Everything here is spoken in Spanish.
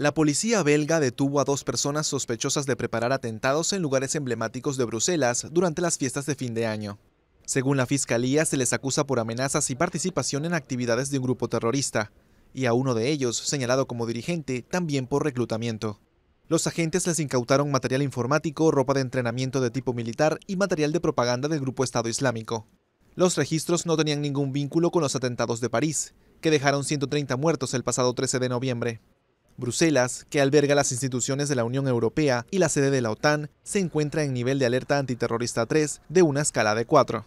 La policía belga detuvo a dos personas sospechosas de preparar atentados en lugares emblemáticos de Bruselas durante las fiestas de fin de año. Según la fiscalía, se les acusa por amenazas y participación en actividades de un grupo terrorista, y a uno de ellos, señalado como dirigente, también por reclutamiento. Los agentes les incautaron material informático, ropa de entrenamiento de tipo militar y material de propaganda del grupo Estado Islámico. Los registros no tenían ningún vínculo con los atentados de París, que dejaron 130 muertos el pasado 13 de noviembre. Bruselas, que alberga las instituciones de la Unión Europea y la sede de la OTAN, se encuentra en nivel de alerta antiterrorista 3 de una escala de 4.